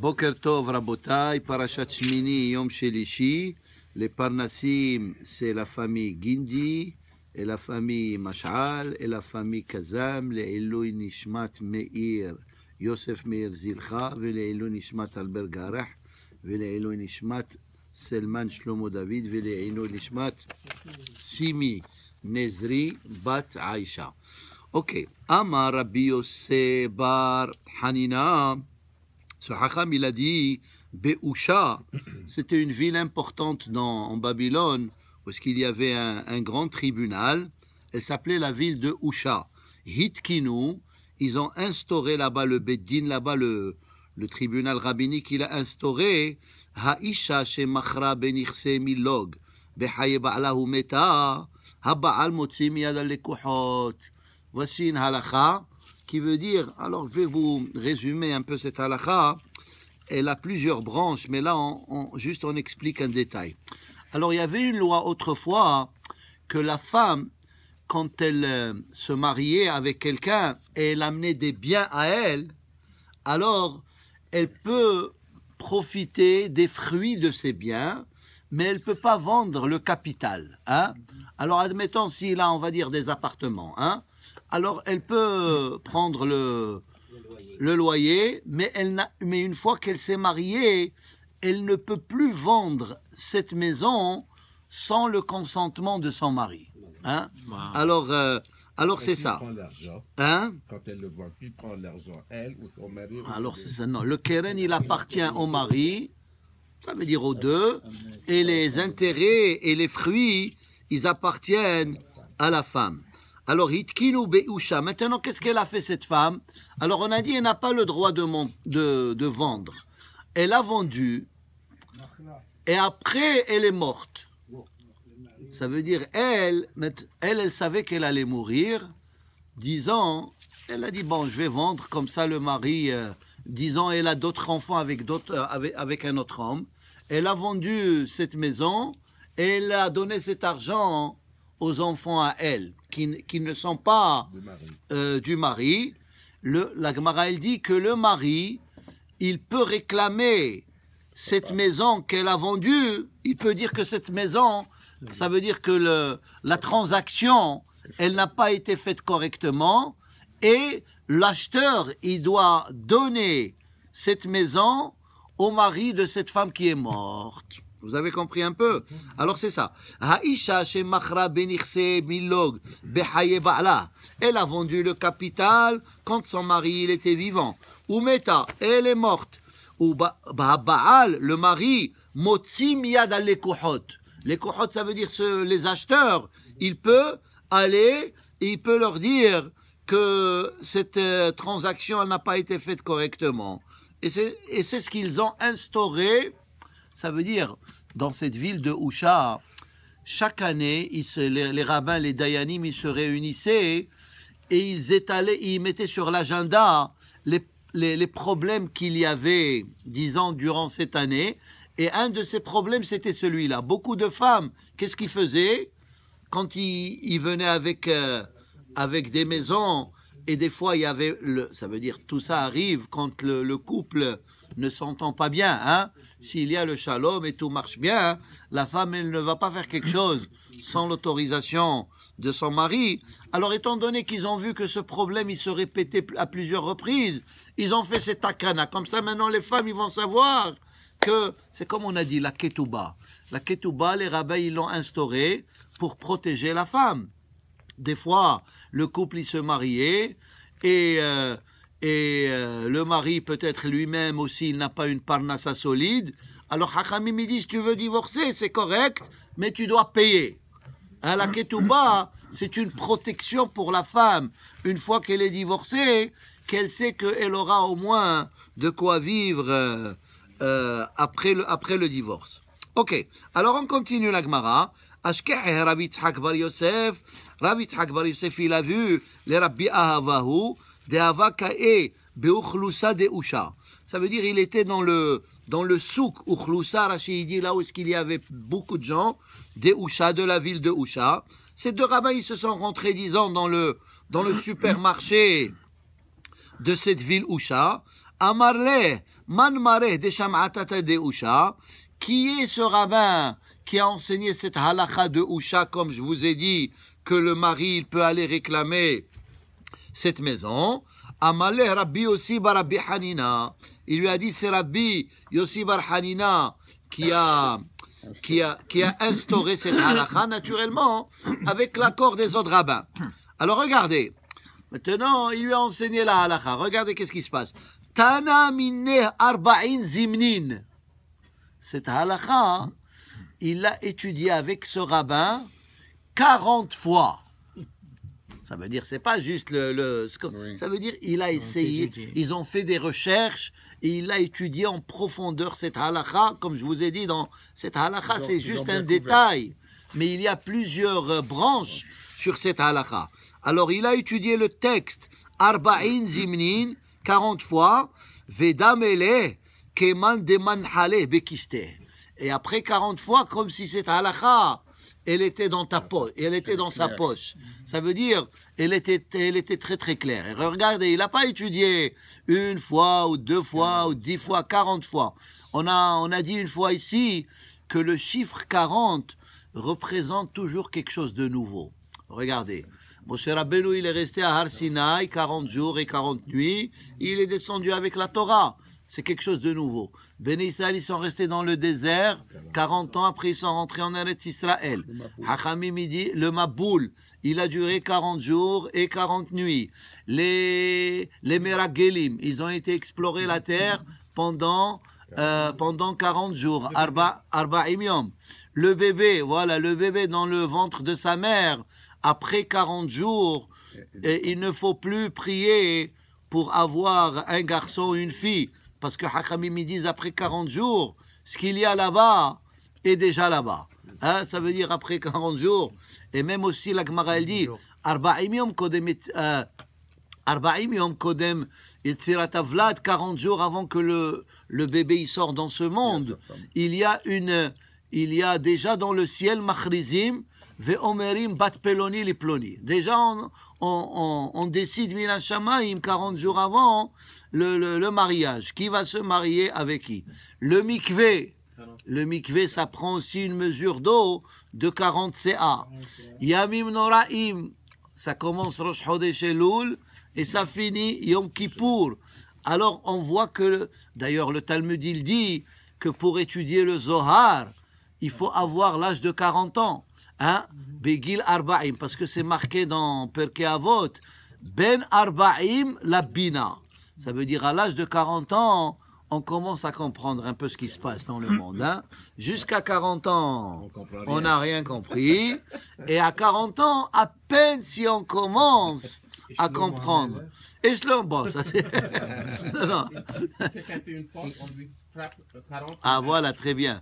בוקר טוב רבותיי, פרשת שמיני, יום שלישי, לפרנסים זה פמי גינדי, פמי משעל, פמי קזם, לעילוי נשמת מאיר, יוסף מאיר זילחה, ולעילוי נשמת אלבר גרח, ולעילוי נשמת סלמן שלמה דוד, ולעילוי נשמת סימי נזרי, בת עיישה. אוקיי, אמר רבי יוסף בר חנינה Ce Hacham il a dit Beusha, c'était une ville importante dans, en Babylone, où il y avait un, grand tribunal. Elle s'appelait la ville de Usha. Hitkinu, ils ont instauré là-bas le Beddin, là-bas le, tribunal rabbinique, il a instauré Haisha chez Machra Benirse Milog, Behayeba'lahu Meta, Haba'al Motsim Yadal Voici une halakha qui veut dire, alors je vais vous résumer un peu cette halakha, elle a plusieurs branches, mais là, on, juste on explique un détail. Alors, il y avait une loi autrefois que la femme, quand elle euh, se mariait avec quelqu'un et elle amenait des biens à elle, alors elle peut profiter des fruits de ses biens, mais elle ne peut pas vendre le capital. Hein alors, admettons s'il a, on va dire, des appartements, hein alors elle peut prendre le, loyer. mais, elle mais une fois qu'elle s'est mariée, elle ne peut plus vendre cette maison sans le consentement de son mari. Hein. Alors, euh, c'est ça. Hein? Quand elle le vend, prend l'argent Elle ou son mari Alors c'est ça, non. Le keren, il appartient au mari, ça veut dire aux deux, et les intérêts et les fruits, ils appartiennent à la femme. Alors, ou Beusha. Maintenant, qu'est-ce qu'elle a fait, cette femme Alors, on a dit, elle n'a pas le droit de, de, vendre. Elle a vendu. Et après, elle est morte. Ça veut dire, elle, elle, elle savait qu'elle allait mourir. Dix elle a dit, bon, je vais vendre, comme ça le mari, euh, Disons, elle a d'autres enfants avec, d'autres, euh, avec, avec, un autre homme. Elle a vendu cette maison et elle a donné cet argent aux enfants à elle, qui, qui ne sont pas euh, du mari, le, la Gemara, elle dit que le mari, il peut réclamer cette maison qu'elle a vendue, il peut dire que cette maison, ça veut dire que le, la transaction, elle n'a pas été faite correctement, et l'acheteur, il doit donner cette maison au mari de cette femme qui est morte. Vous avez compris un peu Alors c'est ça. Haïcha chez Machra Benirse Milog Elle a vendu le capital quand son mari il était vivant. Oumeta, elle est morte. Ou Baal, le mari, Motsimiyad Yad al Les kohot, ça veut dire les acheteurs. Il peut aller il peut leur dire que cette euh, transaction n'a pas été faite correctement. Et c'est ce qu'ils ont instauré ça veut dire, dans cette ville de Houcha, chaque année, les, rabbins, les dayanim, ils se réunissaient et ils étalaient, ils mettaient sur l'agenda les, problèmes qu'il y avait, disons, durant cette année. Et un de ces problèmes, c'était celui-là. Beaucoup de femmes, qu'est-ce qu'ils faisaient quand ils, venaient avec, euh, avec des maisons et des fois, il y avait, le, ça veut dire, tout ça arrive quand le couple ne s'entend pas bien. Hein S'il y a le shalom et tout marche bien, hein, la femme, elle ne va pas faire quelque chose sans l'autorisation de son mari. Alors, étant donné qu'ils ont vu que ce problème, il se répétait à plusieurs reprises, ils ont fait cet akana. Comme ça, maintenant, les femmes, ils vont savoir que, c'est comme on a dit, la ketouba. La ketouba, les rabbins, ils l'ont instaurée pour protéger la femme. Des fois, le couple, il se mariait et euh, et euh, le mari peut-être lui-même aussi il n'a pas une parnassa solide, alors Hachamim me dit tu veux divorcer, c'est correct, mais tu dois payer. Hein, la ketouba, c'est une protection pour la femme. Une fois qu'elle est divorcée, qu'elle sait qu'elle aura au moins de quoi vivre euh, euh, après, le, divorce. Ok, alors on continue la Gemara. Ashkeh Rav Yosef, hakbar Yosef, il a vu les Rabbi Ahavahu, de de Ça veut dire il était dans le dans le souk Ukhlusa Rachidi, là où il y avait beaucoup de gens, des Usha, de la ville de Usha. Ces deux rabbins, ils se sont rentrés, ans dans le, dans le supermarché de cette ville Usha. Amarle, Manmareh de atata de Usha. Qui est ce rabbin qui a enseigné cette halakha de Usha, comme je vous ai dit, que le mari, il peut aller réclamer cette maison. Amaleh Rabbi Yossi bar Rabbi Hanina. Il lui a dit, c'est Rabbi Yossi bar Hanina qui a, qui a, qui a instauré cette halakha, naturellement, avec l'accord des autres rabbins. Alors regardez. Maintenant, il lui a enseigné la halakha. Regardez qu'est-ce qui se passe. Tana minneh arba'in zimnin. Cette halakha, il l'a étudié avec ce rabbin 40 fois. Ça veut dire, c'est pas juste le, ça veut dire, il a essayé, ils ont fait des recherches, et il a étudié en profondeur cette halakha, comme je vous ai dit, dans cette halakha, c'est juste un détail, mais il y a plusieurs euh, branches sur cette halakha. Alors, il a étudié le texte, Arba'in Zimnin, 40 fois, Vedamele, Keman Deman Bekiste. Et après 40 fois, comme si cette halakha, elle était dans ta ah, poche, elle était dans sa poche. Ça veut dire, elle était, elle était très très claire. regardez, il n'a pas étudié une fois ou deux fois ah. ou dix fois, quarante fois. On a, on a dit une fois ici que le chiffre 40 représente toujours quelque chose de nouveau. Regardez. cher Rabbeinu, il est resté à Har Sinai 40 jours et 40 nuits. Il est descendu avec la Torah c'est quelque chose de nouveau. Béni ils sont restés dans le désert. 40 ans après, ils sont rentrés en Eretz Israël. Hachamim, il dit, le Maboul, il a duré 40 jours et 40 nuits. Les, les Meragelim, ils ont été explorer la terre pendant, euh, pendant 40 jours. Arba, Arba Le bébé, voilà, le bébé dans le ventre de sa mère, après 40 jours, il ne faut plus prier pour avoir un garçon ou une fille parce que Hakamim, me disent après 40 jours, ce qu'il y a là-bas est déjà là-bas. Hein, ça veut dire après 40 jours. Et même aussi, la Gemara, elle dit Arba'im yom kodem, 40 euh, jours avant que le, le bébé il sort dans ce monde. Il y a, une, il y a déjà dans le ciel Machrizim, Ve'omerim bat peloni liploni. Déjà, on, on, on, décide, 40 jours avant, le, mariage. Qui va se marier avec qui Le mikvé. Le mikvé, ça prend aussi une mesure d'eau de 40 CA. Yamim Noraim. Ça commence Rosh Chodesh et ça finit Yom Kippour. Alors on voit que, d'ailleurs le Talmud il dit que pour étudier le Zohar, il faut avoir l'âge de 40 ans. Hein? Begil Arbaim, parce que c'est marqué dans Perkei Avot, Ben Arbaim la ça veut dire à l'âge de 40 ans, on commence à comprendre un peu ce qui se passe dans le monde. Hein. Jusqu'à 40 ans, on n'a rien compris. Et à 40 ans, à peine si on commence à comprendre. Hein. Et je bon, c'est... Ah voilà, très bien.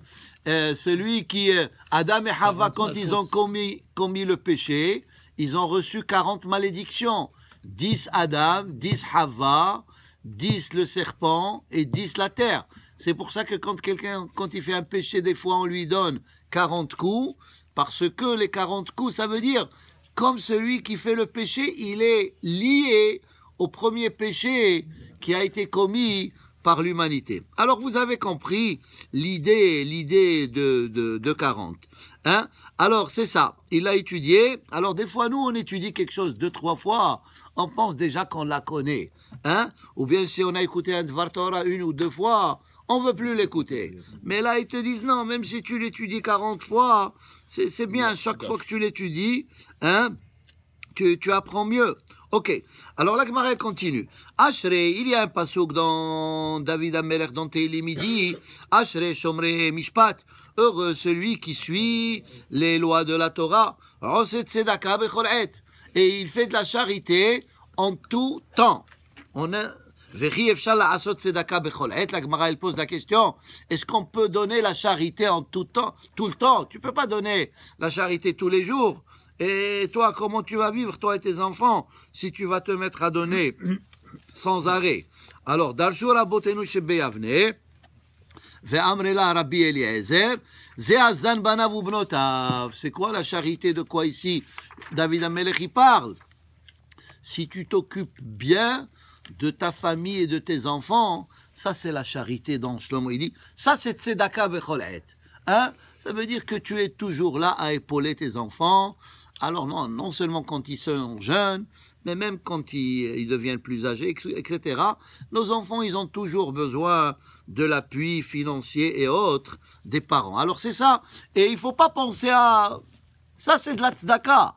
Euh, celui qui... Euh, Adam et Hava, quand ils ont commis, commis le péché, ils ont reçu 40 malédictions. 10 Adam, 10 Hava, 10 le serpent et 10 la terre. C'est pour ça que quand quelqu'un, quand il fait un péché, des fois, on lui donne 40 coups, parce que les 40 coups, ça veut dire, comme celui qui fait le péché, il est lié au premier péché qui a été commis par l'humanité. Alors vous avez compris l'idée, l'idée de, de, 40. Hein Alors c'est ça, il a étudié. Alors des fois nous on étudie quelque chose deux, trois fois, on pense déjà qu'on la connaît. Hein? ou bien si on a écouté un Dvar Torah une ou deux fois, on veut plus l'écouter. Mais là, ils te disent non, même si tu l'étudies 40 fois, c'est bien, chaque fois que tu l'étudies, hein, tu, apprends mieux. Ok, alors la Gemara continue. Ashrei, il y a un passouk dans David Amelech dans il dit Shomre Mishpat, heureux celui qui suit les lois de la Torah. Et il fait de la charité en tout temps. On a la pose la question est-ce qu'on peut donner la charité en tout temps, tout le temps Tu peux pas donner la charité tous les jours. Et toi, comment tu vas vivre, toi et tes enfants, si tu vas te mettre à donner sans arrêt Alors, Darshur Abotenu Ve'amrela Rabbi Eliezer, Zeazan bana vubnotav » C'est quoi la charité De quoi ici David Amelech, parle. Si tu t'occupes bien de ta famille et de tes enfants, ça c'est la charité dans Shlomo. Il dit, ça c'est tzedaka becholet. Hein ça veut dire que tu es toujours là à épauler tes enfants. Alors non, non seulement quand ils sont jeunes, mais même quand ils, ils deviennent plus âgés, etc. Nos enfants, ils ont toujours besoin de l'appui financier et autres des parents. Alors c'est ça. Et il faut pas penser à... Ça c'est de la tzedaka.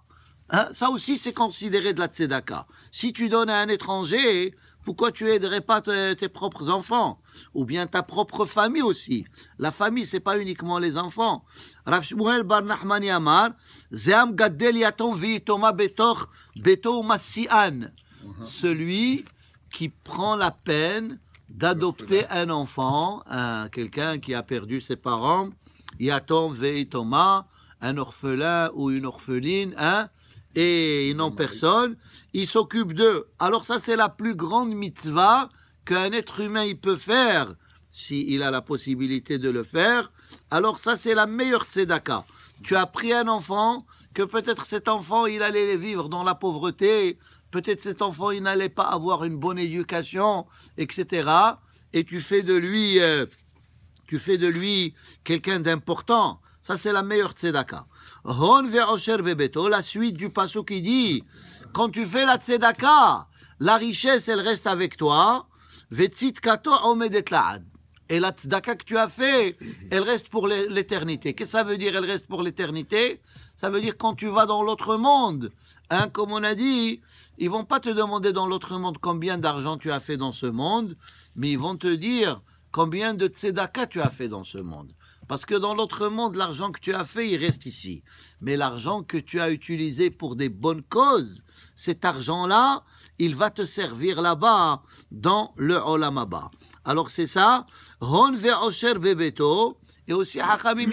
Hein, ça aussi, c'est considéré de la tzedaka. Si tu donnes à un étranger, pourquoi tu aiderais pas tes propres enfants Ou bien ta propre famille aussi. La famille, c'est pas uniquement les enfants. Rav Shmuel Bar Yamar, Zeam Yaton Toma Betoch Beto Masian. Uh-huh. Celui qui prend la peine d'adopter un enfant, quelqu'un qui a perdu ses parents, Yaton veitoma »« un orphelin ou une orpheline, hein et ils n'ont personne, ils s'occupent d'eux. Alors ça, c'est la plus grande mitzvah qu'un être humain il peut faire, s'il a la possibilité de le faire. Alors ça, c'est la meilleure tzedaka. Tu as pris un enfant, que peut-être cet enfant, il allait vivre dans la pauvreté, peut-être cet enfant, il n'allait pas avoir une bonne éducation, etc. Et tu fais de lui, euh, tu fais de lui quelqu'un d'important. Ça, c'est la meilleure tzedaka la suite du passo qui dit Quand tu fais la tzedaka, la richesse, elle reste avec toi. kato Et la tzedaka que tu as fait, elle reste pour l'éternité. Qu'est-ce que ça veut dire, elle reste pour l'éternité Ça veut dire quand tu vas dans l'autre monde, hein, comme on a dit, ils vont pas te demander dans l'autre monde combien d'argent tu as fait dans ce monde, mais ils vont te dire combien de tzedaka tu as fait dans ce monde. Parce que dans l'autre monde, l'argent que tu as fait, il reste ici. Mais l'argent que tu as utilisé pour des bonnes causes, cet argent-là, il va te servir là-bas, dans le Olamaba. Alors c'est ça, Hon Bebeto, et aussi Hachamim,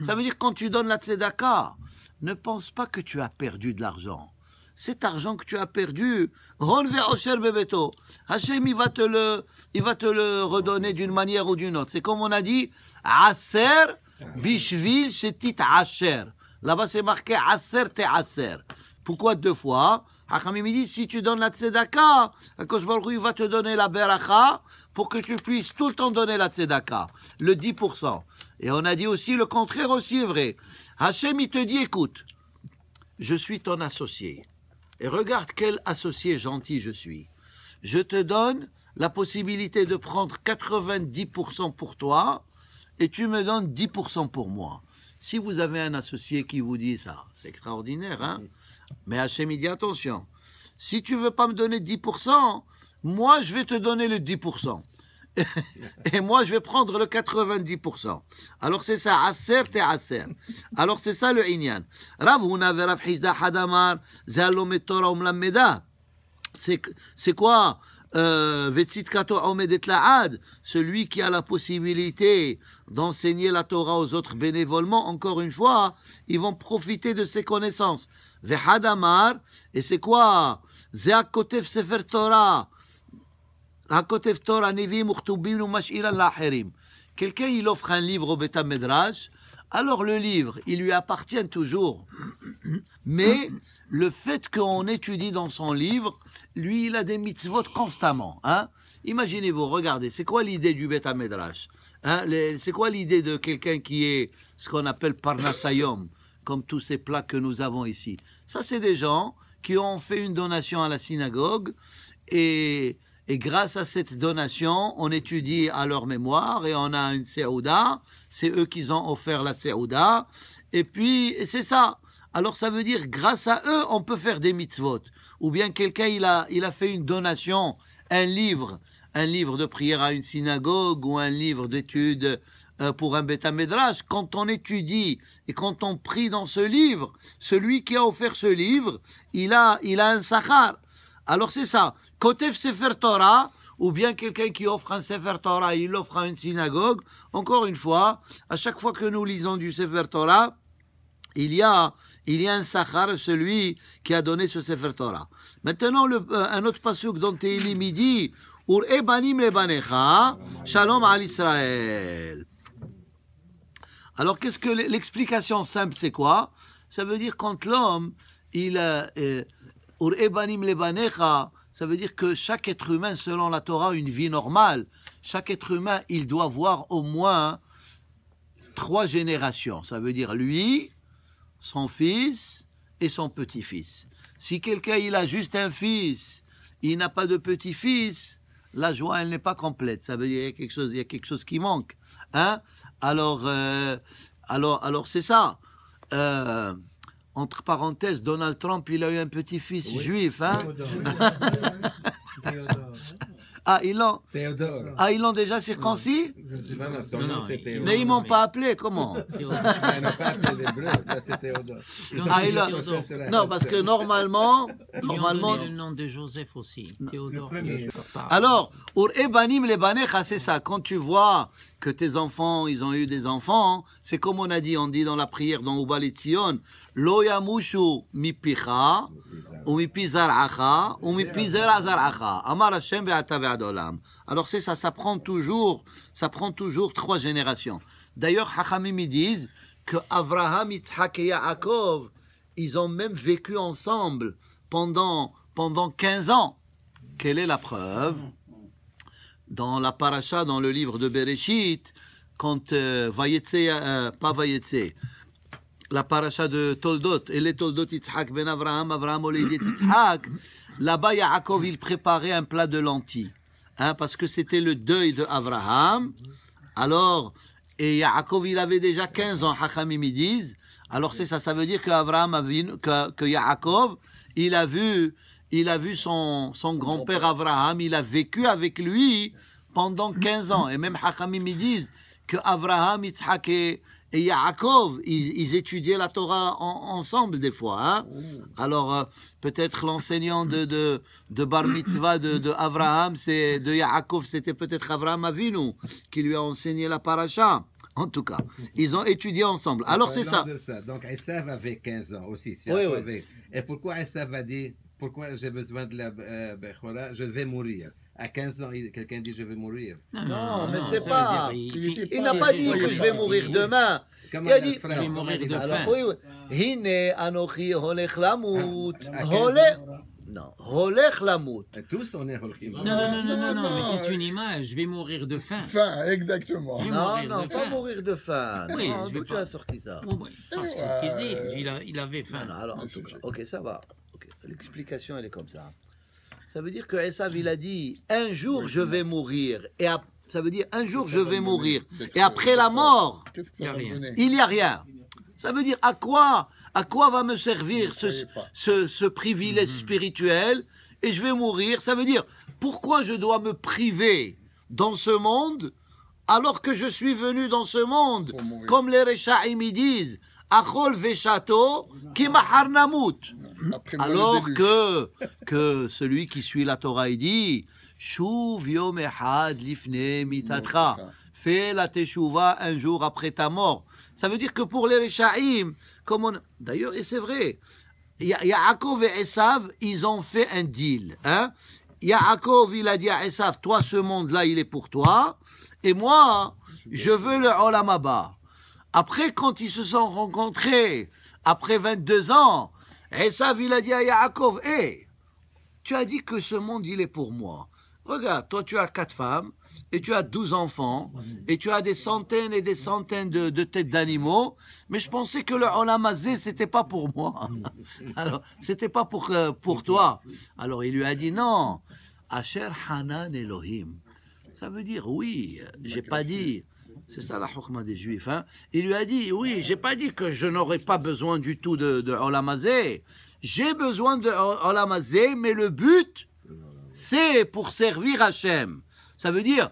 ça veut dire quand tu donnes la tzedaka, ne pense pas que tu as perdu de l'argent cet argent que tu as perdu, Hachem, il va te le, il va te le redonner d'une manière ou d'une autre. C'est comme on a dit, Aser, Bishvil, Shetit, Asher. Là-bas, c'est marqué Aser, Te Aser. Pourquoi deux fois? Hachem, il dit, si tu donnes la tzedaka, il va te donner la beracha pour que tu puisses tout le temps donner la tzedaka, le 10%. Et on a dit aussi, le contraire aussi est vrai. Hachem, il te dit, écoute, je suis ton associé. Et regarde quel associé gentil je suis. Je te donne la possibilité de prendre 90% pour toi et tu me donnes 10% pour moi. Si vous avez un associé qui vous dit ça, c'est extraordinaire, hein Mais Hachem, dit attention, si tu ne veux pas me donner 10%, moi je vais te donner le 10%. et moi je vais prendre le 90%. Alors c'est ça, asser et Alors c'est ça le inyan. Ravuna C'est quoi euh, celui qui a la possibilité d'enseigner la Torah aux autres bénévolement, encore une fois, ils vont profiter de ses connaissances. hadamar et c'est quoi sefer Torah, Quelqu'un, il offre un livre au bêta alors le livre, il lui appartient toujours. Mais le fait qu'on étudie dans son livre, lui, il a des mitzvot constamment. Hein Imaginez-vous, regardez, c'est quoi l'idée du bêta hein C'est quoi l'idée de quelqu'un qui est ce qu'on appelle parnasayom, comme tous ces plats que nous avons ici Ça, c'est des gens qui ont fait une donation à la synagogue et et grâce à cette donation, on étudie à leur mémoire et on a une Seouda. C'est eux qui ont offert la Seouda. Et puis, c'est ça. Alors ça veut dire, grâce à eux, on peut faire des mitzvot. Ou bien quelqu'un, il a, il a fait une donation, un livre, un livre de prière à une synagogue ou un livre d'études euh, pour un bêta quand on étudie et quand on prie dans ce livre, celui qui a offert ce livre, il a, il a un sakhar. Alors c'est ça. Kotev Sefer Torah, ou bien quelqu'un qui offre un Sefer Torah, il l'offre à une synagogue. Encore une fois, à chaque fois que nous lisons du Sefer Torah, il y a, il y a un Sachar, celui qui a donné ce Sefer Torah. Maintenant, euh, un autre passage dont est midi, « Ur Ebanim Lebanecha, Shalom Al-Israël Israël. Alors, qu'est-ce que l'explication simple, c'est quoi Ça veut dire quand l'homme, il. Euh, euh, ça veut dire que chaque être humain, selon la Torah, une vie normale, chaque être humain, il doit voir au moins trois générations. Ça veut dire lui, son fils et son petit-fils. Si quelqu'un, il a juste un fils, il n'a pas de petit-fils, la joie, elle n'est pas complète. Ça veut dire qu'il y a quelque chose, il y quelque chose qui manque. Hein alors, euh, alors, alors c'est ça. Euh, entre parenthèses, Donald Trump, il a eu un petit-fils juif. Hein Ah, ah, ils l'ont. déjà circoncis mais ils m'ont pas appelé, comment ah, Ils pas appelé ça c'est ah, Théodore. Non, parce que normalement. normalement... le nom de Joseph aussi. Théodore. Alors, c'est ça. Quand tu vois que tes enfants, ils ont eu des enfants, c'est comme on a dit, on dit dans la prière, dans ubalition, Lo Yamushu Mipicha. Alors c'est ça, ça prend toujours, ça prend toujours trois générations. D'ailleurs, Hachamim disent que Avraham, et Yaakov, ils ont même vécu ensemble pendant, pendant 15 ans. Quelle est la preuve Dans la paracha, dans le livre de Bereshit, quand euh, euh, pas la paracha de Toldot, et les Toldot Yitzhak ben Avraham, Avraham Olédiet Yitzhak, là-bas Yaakov il préparait un plat de lentilles, hein, parce que c'était le deuil de Avraham. Alors, et Yaakov il avait déjà 15 ans, Hachamim ils disent, alors c'est ça, ça veut dire que, Yaakov, il a vu, il a vu son, grand-père Avraham, il a vécu avec lui pendant 15 ans. Et même Hachamim ils disent que Avraham, Itzhak et et Yaakov, ils, étudiaient la Torah ensemble des fois. Hein. Oh. Alors euh, peut-être l'enseignant de, de, Bar Mitzvah de, de c'est de Yaakov, c'était peut-être Abraham Avinu qui lui a enseigné la paracha. En tout cas, ils ont étudié ensemble. Alors c'est euh, ça. Donc Esav avait 15 ans aussi. Et pourquoi Esav a dit pourquoi j'ai besoin de la euh, Je vais mourir à 15 ans, quelqu'un dit je vais mourir. Non, mais c'est pas. il, n'a pas dit que je vais mourir demain. Il a dit je vais mourir de faim. Oui, oui. Hine anochi holech lamut. Ah, holech. Non, holech lamut. Tous on est holech Non, non, non, non, non, mais c'est une image. Je vais mourir de faim. Faim, exactement. Non, non, pas mourir de faim. Oui, non, je veux pas sorti ça. Parce que ce qu'il dit, il, avait faim. alors, ok, ça va. L'explication, elle est comme ça. Ça veut dire que il a dit Un jour je vais mourir. Et ça veut dire Un jour je vais mourir. Et après la mort, il n'y a rien. Ça veut dire à quoi À quoi va me servir ce, privilège mhm. spirituel Et je vais mourir. Ça veut dire pourquoi je dois me priver dans ce monde alors que je suis venu dans ce monde, comme les me disent, Achol Alors que, que celui qui suit la Torah, il dit lifne Fais la teshuva un jour après ta mort. Ça veut dire que pour les Réchaïm, comme D'ailleurs, et c'est vrai, Yaakov et Esav, ils ont fait un deal. Hein? Yaakov, il a dit à Esav, toi, ce monde-là, il est pour toi. Et moi, je veux le Olamaba. Après, quand ils se sont rencontrés, après 22 ans, Esav, il a dit à Yaakov, hé, tu as dit que ce monde, il est pour moi. Regarde, toi, tu as quatre femmes, et tu as douze enfants, et tu as des centaines et des centaines de, têtes d'animaux, mais je pensais que le Olamazé, c'était pas pour moi. Alors, c'était pas pour, euh, pour toi. Alors, il lui a dit, non, Asher Hanan Elohim. Ça veut dire, oui, j'ai pas dit c'est ça la hukma des juifs. Hein. Il lui a dit, oui, j'ai pas dit que je n'aurais pas besoin du tout de, de J'ai besoin de olamazé, mais le but, c'est pour servir Hachem. Ça veut dire,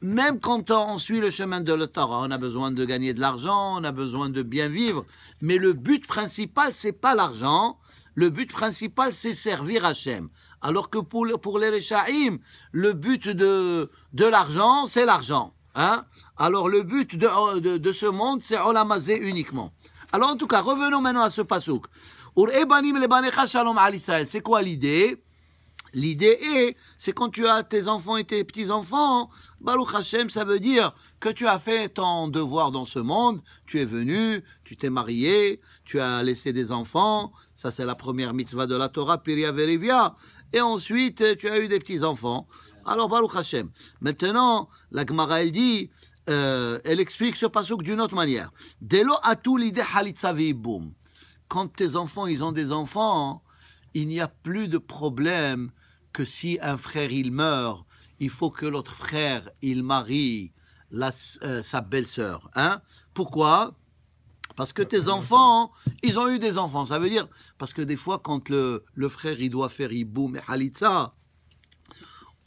même quand on suit le chemin de la Torah, on a besoin de gagner de l'argent, on a besoin de bien vivre, mais le but principal, c'est pas l'argent, le but principal, c'est servir Hachem. Alors que pour, pour les le but de, de l'argent, c'est l'argent. Hein alors le but de, euh, ce monde, c'est olamazé uniquement. Alors en tout cas, revenons maintenant à ce pasouk. C'est quoi l'idée L'idée est, c'est quand tu as tes enfants et tes petits-enfants, Baruch Hashem, ça veut dire que tu as fait ton devoir dans ce monde, tu es venu, tu t'es marié, tu as laissé des enfants, ça c'est la première mitzvah de la Torah, Piria Verivia, et ensuite tu as eu des petits-enfants. Alors Baruch Hashem. Maintenant, la Gemara elle dit, euh, elle explique ce passage d'une autre manière. Delo atul ide boum. Quand tes enfants, ils ont des enfants, il n'y a plus de problème que si un frère, il meurt, il faut que l'autre frère, il marie euh, sa belle-sœur. Hein? Pourquoi parce que tes enfants, ils ont eu des enfants. Ça veut dire, parce que des fois, quand le, frère, il doit faire Iboum et Halitza,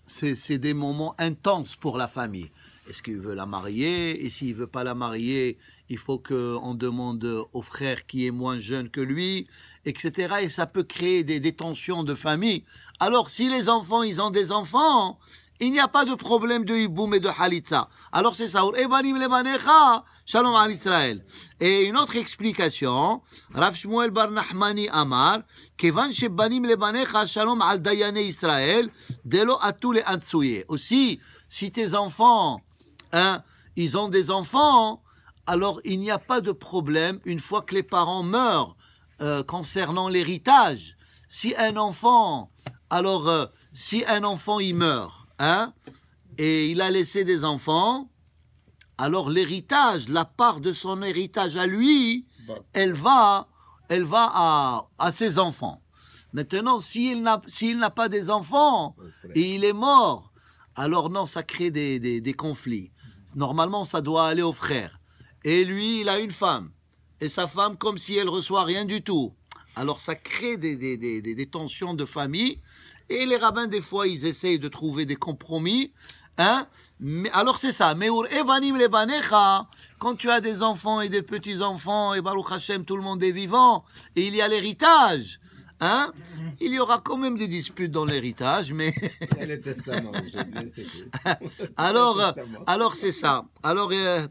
c'est des moments intenses pour la famille. Est-ce qu'il veut la marier Et s'il veut pas la marier, il faut qu'on demande au frère qui est moins jeune que lui, etc. Et ça peut créer des, des tensions de famille. Alors si les enfants, ils ont des enfants, il n'y a pas de problème de hiboum et de halitza. Alors c'est ça. Eh ben, shalom Et une autre explication, Rav Shmuel Bar Nahmani Amar, Shalom al Dayane Israël, Delo Aussi, si tes enfants, Hein, ils ont des enfants, hein. alors il n'y a pas de problème une fois que les parents meurent euh, concernant l'héritage. Si un enfant, alors euh, si un enfant y meurt, hein, et il a laissé des enfants, alors l'héritage, la part de son héritage à lui, bah. elle va, elle va à, ses enfants. Maintenant, s'il n'a, n'a pas des enfants et il est mort, alors non, ça crée des conflits. Normalement, ça doit aller au frère. Et lui, il a une femme. Et sa femme, comme si elle reçoit rien du tout. Alors ça crée des, des, des, des tensions de famille. Et les rabbins, des fois, ils essayent de trouver des compromis. Hein mais, alors c'est ça. Mais quand tu as des enfants et des petits-enfants, et Baruch tout le monde est vivant, et il y a l'héritage. Hein Il y aura quand même des disputes dans l'héritage, mais. alors, alors c'est ça. Alors, euh,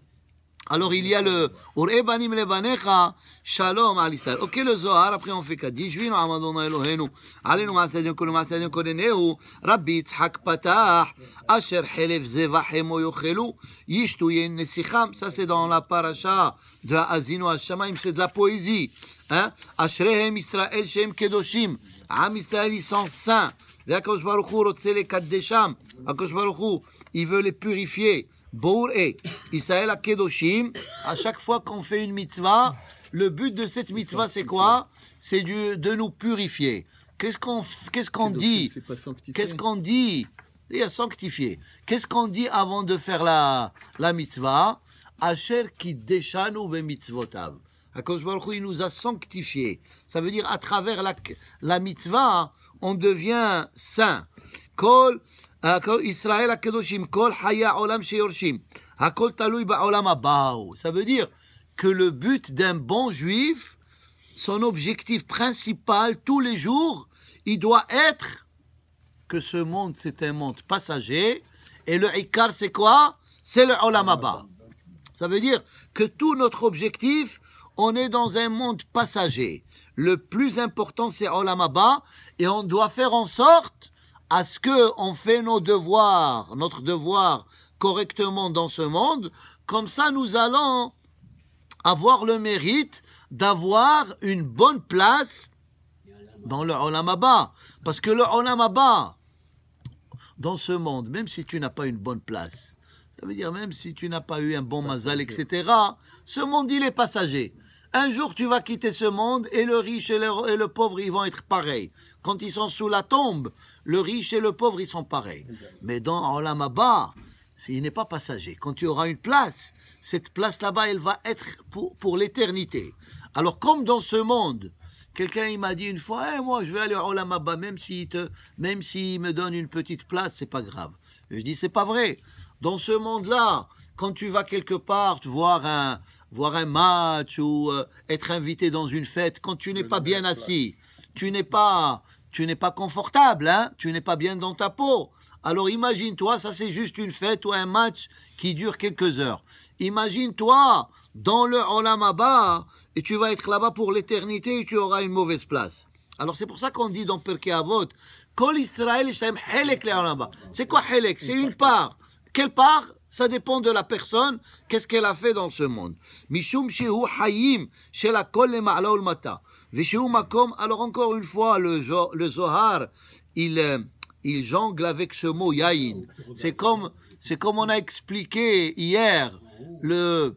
alors il y a le Urebanim Levanecha, Shalom alisar. Ok, le Zohar, après on fait Kaddish, Vino Amadon Elohenu, Alenu Masadien Kolu Masadien Koleneu, Rabbi Tzhak Patah, Asher Helef Zevachemo Yochelu, Yishtu Yen Nesicham. Ça, c'est dans la paracha de Azino Hashamaim, c'est de la poésie. Hein? Ashrehem Israel Shem Kedoshim. Am Israel saint sont saints. L'Akosh Baruchou, Rotsele Kaddesham. Akosh Baruchou, il veut les purifier. Bour et Israël kedoshim. à chaque fois qu'on fait une mitzvah, le but de cette mitzvah, c'est quoi C'est de nous purifier. Qu'est-ce qu'on qu'est-ce qu'on dit Qu'est-ce qu'on dit Il a sanctifié. Qu'est-ce qu'on dit avant de faire la, la mitzvah Asher ki deshanu be mitzvotav. il nous a sanctifié Ça veut dire à travers la, la mitzvah, on devient saint. Kol Israël Kol Olam Ça veut dire que le but d'un bon juif, son objectif principal tous les jours, il doit être que ce monde c'est un monde passager et le Ikar c'est quoi C'est le Olam Ça veut dire que tout notre objectif, on est dans un monde passager. Le plus important c'est Olam et on doit faire en sorte à ce que on fait nos devoirs, notre devoir correctement dans ce monde, comme ça nous allons avoir le mérite d'avoir une bonne place dans le Olam Abba. Parce que le Olam Abba, dans ce monde, même si tu n'as pas une bonne place, ça veut dire même si tu n'as pas eu un bon mazal, etc., ce monde, il est passager. Un jour, tu vas quitter ce monde et le riche et le, et le pauvre, ils vont être pareils. Quand ils sont sous la tombe, le riche et le pauvre, ils sont pareils. Mais dans Olam Abba, il n'est pas passager. Quand tu auras une place, cette place là-bas, elle va être pour, pour l'éternité. Alors, comme dans ce monde, quelqu'un m'a dit une fois, eh, moi, je vais aller à Olam Abba, même s'il me donne une petite place, c'est pas grave. je dis, c'est pas vrai. Dans ce monde-là, quand tu vas quelque part voir un, voir un match ou euh, être invité dans une fête, quand tu n'es pas bien assis, tu n'es pas, tu n'es pas confortable, hein tu n'es pas bien dans ta peau. Alors imagine-toi, ça c'est juste une fête ou un match qui dure quelques heures. Imagine-toi dans le Olamaba et tu vas être là-bas pour l'éternité et tu auras une mauvaise place. Alors c'est pour ça qu'on dit dans Perkei Avot, Kol Israël Helek C'est quoi Helek C'est une part. Quelle part ça dépend de la personne, qu'est-ce qu'elle a fait dans ce monde. Mishum Shehu Hayim, Shela Kol Mata. Vishu Makom, alors encore une fois, le, Zohar, euh, il, jongle avec ce mot Yaïn. C'est comme, comme on a expliqué hier, le,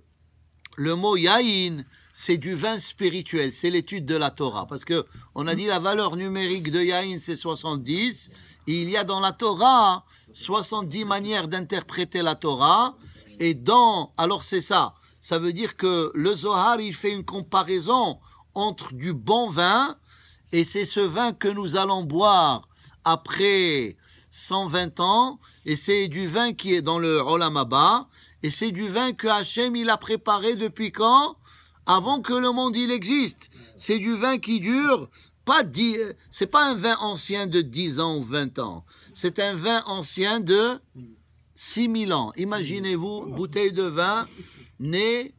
le mot Yaïn, c'est du vin spirituel, c'est l'étude de la Torah. Parce que on a dit la valeur numérique de Yaïn, c'est 70. il y a dans la Torah 70 manières d'interpréter la Torah. Et dans, alors c'est ça, ça veut dire que le Zohar, il fait une comparaison entre du bon vin, et c'est ce vin que nous allons boire après 120 ans, et c'est du vin qui est dans le Rolamaba, et c'est du vin que Hachem il a préparé depuis quand Avant que le monde il existe. C'est du vin qui dure pas dix, c'est pas un vin ancien de 10 ans ou 20 ans. C'est un vin ancien de 6000 ans. Imaginez-vous, bouteille de vin née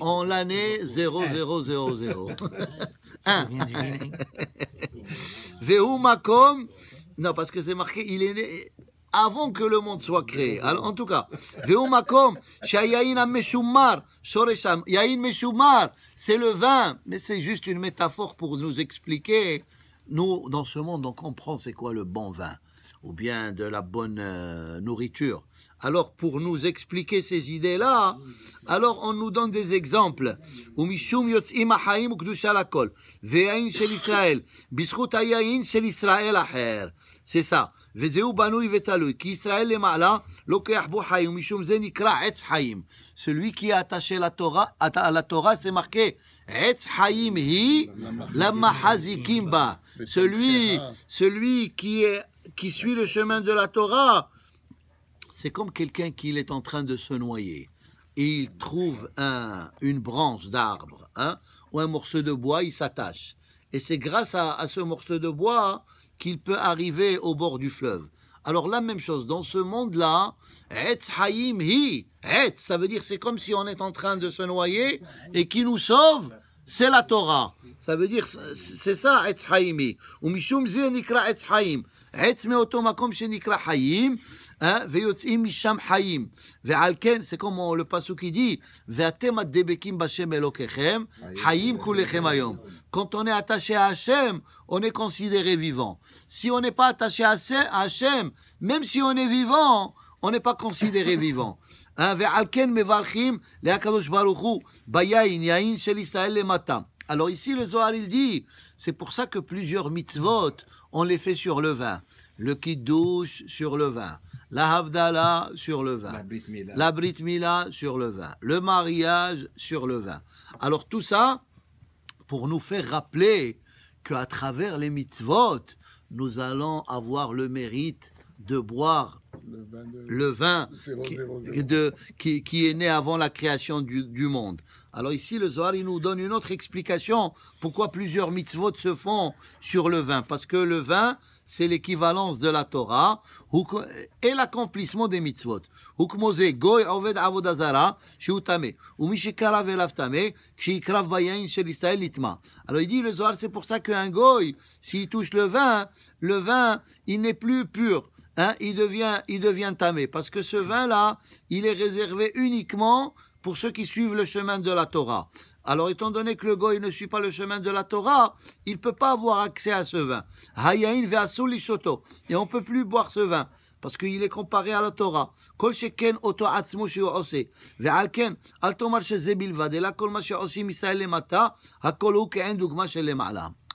en l'année 0000. 1. Makom. Non, parce que c'est marqué, il est né avant que le monde soit créé. Alors, en tout cas, Makom, Meshumar, Yayin Meshumar, c'est le vin, mais c'est juste une métaphore pour nous expliquer. Nous, dans ce monde, on comprend c'est quoi le bon vin, ou bien de la bonne euh, nourriture. Alors, pour nous expliquer ces idées-là, alors on nous donne des exemples. Umishum yotzim ha'im ukdusha lakol. Ve'ayin shel Israël. Bishrut ha'ayin shel Israël aher. C'est ça. Ve'zehu banoui ve'talui. Ki Israël le ma'la, lokeach bo ha'im. Umishum ze nikra etz ha'im. Celui qui est attaché à la Torah, à la Torah, c'est marqué etz ha'im hi lama hazikim ba. Celui, celui qui est, qui suit le chemin de la Torah, c'est comme quelqu'un qui est en train de se noyer. Et il trouve un, une branche d'arbre hein, ou un morceau de bois, il s'attache. Et c'est grâce à, à, ce morceau de bois qu'il peut arriver au bord du fleuve. Alors la même chose, dans ce monde-là, Etz Haïm Hi, Etz, ça veut dire c'est comme si on est en train de se noyer et qui nous sauve, c'est la Torah. Ça veut dire, c'est ça, Etz Haïmi. Ou Mishum Nikra Etz Haïm. Etz Meotomakom Nikra Haïm. Hein, c'est comme le passage qui dit, Quand on est attaché à Hachem, on est considéré vivant. Si on n'est pas attaché à Hachem, même si on est vivant, on n'est pas considéré vivant. Hein, Alors ici, le Zohar, il dit, c'est pour ça que plusieurs mitzvot, on les fait sur le vin. Le kiddush sur le vin, la havdala sur le vin, la Brit, Mila. sur le vin, le mariage sur le vin. Alors tout ça pour nous faire rappeler qu'à travers les mitzvot, nous allons avoir le mérite de boire le vin, Qui, est né avant la création du, du, monde. Alors ici, le Zohar, il nous donne une autre explication pourquoi plusieurs mitzvot se font sur le vin. Parce que le vin, c'est l'équivalence de la Torah et l'accomplissement des mitzvot. goy Alors il dit le Zohar, c'est pour ça qu'un goy, s'il touche le vin, le vin, il n'est plus pur. Hein, il devient, il devient tamé. Parce que ce vin-là, il est réservé uniquement pour ceux qui suivent le chemin de la Torah. Alors, étant donné que le goy ne suit pas le chemin de la Torah, il ne peut pas avoir accès à ce vin. Et on ne peut plus boire ce vin. Parce qu'il est comparé à la Torah.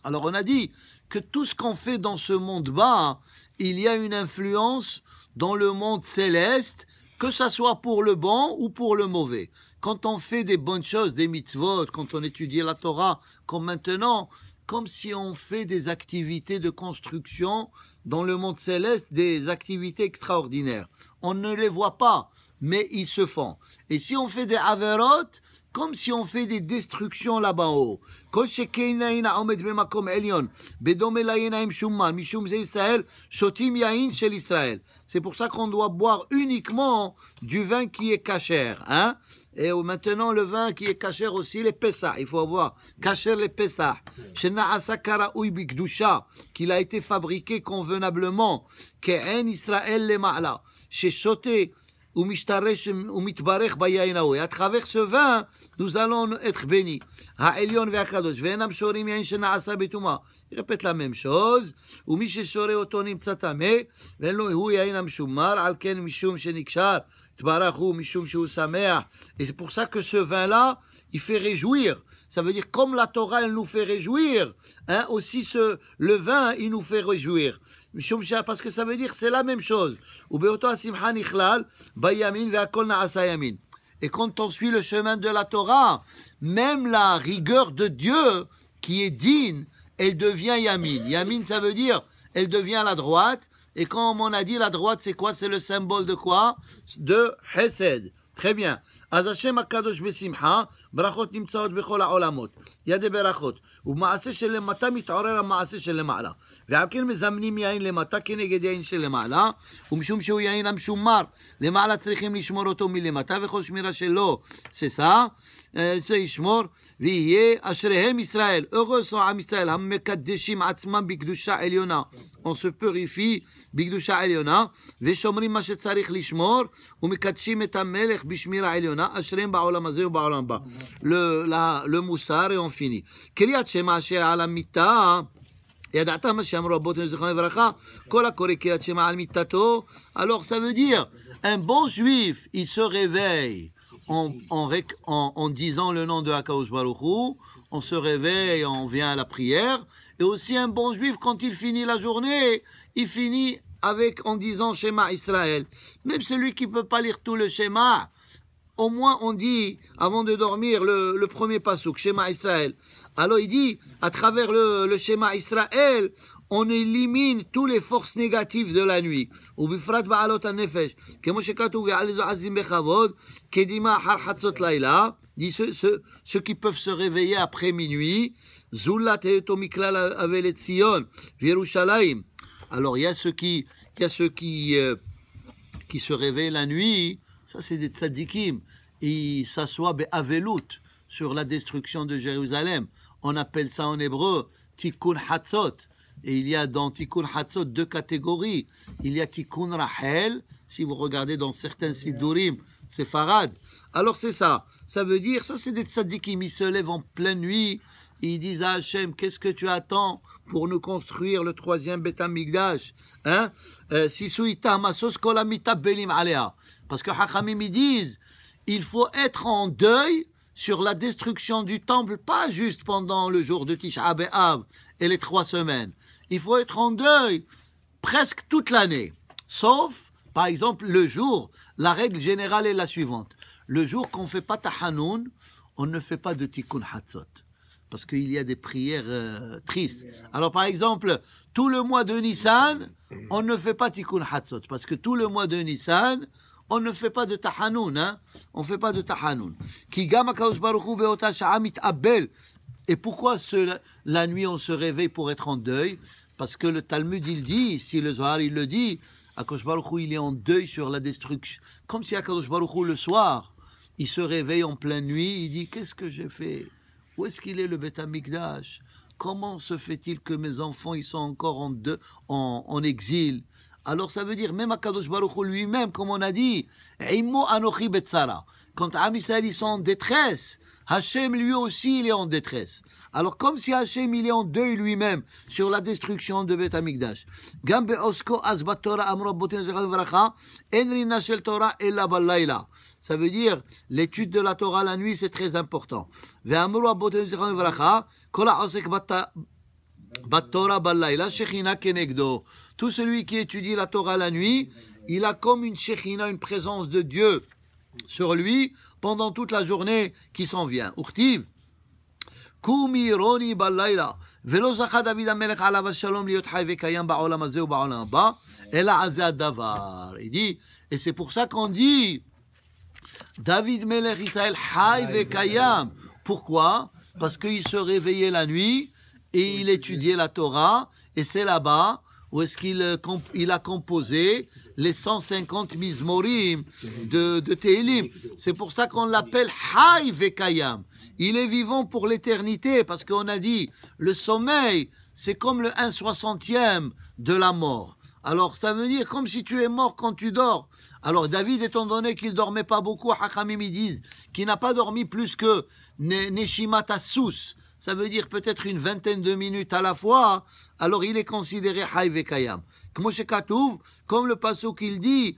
Alors, on a dit que tout ce qu'on fait dans ce monde bas, il y a une influence dans le monde céleste, que ça soit pour le bon ou pour le mauvais quand on fait des bonnes choses, des mitzvot, quand on étudie la Torah, comme maintenant, comme si on fait des activités de construction dans le monde céleste, des activités extraordinaires. On ne les voit pas, mais ils se font. Et si on fait des averot, comme si on fait des destructions là-bas-haut. C'est pour ça qu'on doit boire uniquement du vin qui est cachère. Hein Et maintenant, le vin qui est caché aussi, les Pessah, il faut avoir caché les Pessah. qu'il a été fabriqué convenablement. en Israël le ma'la. Chez Choté, ou ou Mitbarech Bayainaoui. À travers ce vin, nous allons être bénis. Elion ve'akadosh. Ve'enam shorim yain shena asa betuma. Il répète la même chose. Ou Mishé shore otonim tsatame. Venlo lo hu yain amshumar. Al ken mishum shenikshar. Et c'est pour ça que ce vin-là, il fait réjouir. Ça veut dire, comme la Torah, elle nous fait réjouir, hein, aussi ce, le vin, il nous fait réjouir. Parce que ça veut dire, c'est la même chose. Et quand on suit le chemin de la Torah, même la rigueur de Dieu, qui est digne, elle devient Yamin. Yamin, ça veut dire, elle devient la droite, Et comme on a dit, la droite, c'est quoi C'est le symbole de quoi De Chesed. Très bien. אז השם הקדוש בשמחה, ברכות נמצאות בכל העולמות. ידי ברכות. ובמעשה שלמטה מתעורר המעשה שלמעלה. ועל כן מזמנים יין למטה כנגד יין שלמעלה, ומשום שהוא יין המשומר, למעלה צריכים לשמור אותו מלמטה, וכל שמירה שלו ששה. Euh, Israël. Heureux sont Am Israël, hammekadeshim atzmam bigdusha eliona. On se purifie, bigdusha eliona, veshomrim ma shetzarich ou umekadeshim et amelech bishmira eliona, ashrehem ba'olam ou ba'olam ba. Le, moussard le et on finit. Kriyat shema asher alamita, ידעת מה שאמרו רבותינו זיכרונם לברכה, כל הקורא קריאת Shema על alors ça veut dire, un bon juif, il se réveille en, disant le nom de Hakaosh Baruchou, on se réveille, on vient à la prière. Et aussi un bon juif, quand il finit la journée, il finit avec en disant schéma Israël. Même celui qui ne peut pas lire tout le schéma, au moins on dit, avant de dormir, le, premier pasuk, « schéma Israël. Alors il dit, à travers le, le schéma Israël, on élimine toutes les forces négatives de la nuit. ou בעלות הנפש, כמו que יעלה azim בכבוד, Kedima har hatzot לילה, dit ceux, ceux, ceux qui peuvent se réveiller après minuit, Zulla היותו la אבל לציון Alors il y a ceux qui, y a ceux qui, euh, qui se réveillent la nuit, ça c'est des tzadikim, et ils s'assoient sur la destruction de Jérusalem. On appelle ça en hébreu tikkun hatzot. Et il y a dans Tikkun Hatzot deux catégories. Il y a Tikkun Rahel, si vous regardez dans certains Sidurim, c'est Farad. Alors c'est ça. Ça veut dire, ça c'est des tzadikim, ils se lèvent en pleine nuit, ils disent à Hachem, qu'est-ce que tu attends pour nous construire le troisième Beth hein? euh, belim Parce que Hachamim, ils disent, il faut être en deuil sur la destruction du temple, pas juste pendant le jour de Tisha B'Av et les trois semaines. Il faut être en deuil presque toute l'année, sauf, par exemple, le jour. La règle générale est la suivante. Le jour qu'on ne fait pas Tahanoun, on ne fait pas de Tikkun Hatzot, parce qu'il y a des prières euh, tristes. Alors, par exemple, tout le mois de Nissan, on ne fait pas Tikkun Hatzot, parce que tout le mois de Nissan, on ne fait pas de tahanoun, hein On ne fait pas de tahanoun. Qui Et pourquoi la nuit on se réveille pour être en deuil Parce que le Talmud il dit, si le Zohar il le dit, Akadosh Baruch il est en deuil sur la destruction. Comme si Akadosh Baruch le soir, il se réveille en pleine nuit, il dit qu'est-ce que j'ai fait Où est-ce qu'il est le Betamikdash Comment se fait-il que mes enfants ils sont encore en, deux, en exil alors ça veut dire, même Akadosh Baruch lui-même, comme on a dit, Quand amis ali sont en détresse, Hachem lui aussi, il est en détresse. Alors comme si Hachem, il est en deuil lui-même sur la destruction de Beth Amikdash. Gambe Osko Azbat Torah Amrabotin Vracha, Enri Nashel Torah Ella Balayla. Ça veut dire, l'étude de la Torah la nuit, c'est très important. Ve Amrabotin Vracha, Kola Osek Bat Torah Balayla, Shechina Kenegdo. Tout celui qui étudie la Torah la nuit, il a comme une Shekhinah, une présence de Dieu sur lui pendant toute la journée qui s'en vient. Urtiv. balayla. Et c'est pour ça qu'on dit, David Melech Israël Haive kayam. Pourquoi Parce qu'il se réveillait la nuit et il étudiait la Torah, et c'est là-bas où est-ce qu'il euh, a composé les 150 Mizmorim de, de Tehilim. C'est pour ça qu'on l'appelle Hay Il est vivant pour l'éternité, parce qu'on a dit, le sommeil, c'est comme le 1 soixantième de la mort. Alors ça veut dire comme si tu es mort quand tu dors. Alors David, étant donné qu'il dormait pas beaucoup, Hakamim, ils disent qu'il n'a pas dormi plus que Neshima ça veut dire peut-être une vingtaine de minutes à la fois, alors il est considéré Haïv Kayam. Comme le passage qu'il dit,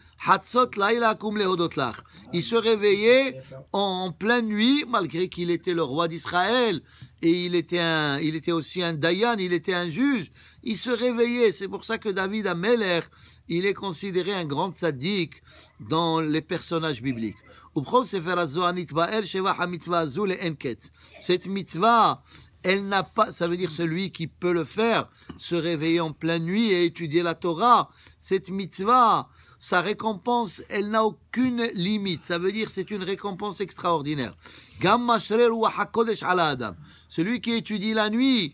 il se réveillait en, pleine nuit, malgré qu'il était le roi d'Israël, et il était, un, il était aussi un Dayan, il était un juge, il se réveillait. C'est pour ça que David Meler, il est considéré un grand sadique dans les personnages bibliques. Cette mitzvah, elle n'a pas, ça veut dire celui qui peut le faire, se réveiller en pleine nuit et étudier la Torah. Cette mitzvah, sa récompense, elle n'a aucune limite. Ça veut dire c'est une récompense extraordinaire. Celui qui étudie la nuit,